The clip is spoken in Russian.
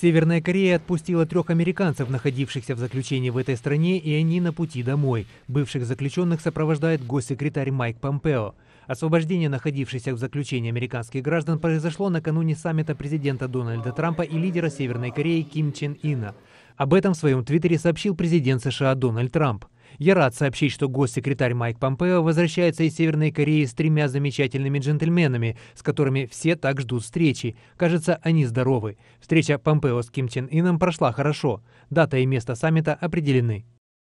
Северная Корея отпустила трех американцев, находившихся в заключении в этой стране, и они на пути домой. Бывших заключенных сопровождает госсекретарь Майк Помпео. Освобождение находившихся в заключении американских граждан произошло накануне саммита президента Дональда Трампа и лидера Северной Кореи Ким Чен Ина. Об этом в своем твиттере сообщил президент США Дональд Трамп. Я рад сообщить, что госсекретарь Майк Помпео возвращается из Северной Кореи с тремя замечательными джентльменами, с которыми все так ждут встречи. Кажется, они здоровы. Встреча Помпео с Ким Чен Ином прошла хорошо. Дата и место саммита определены.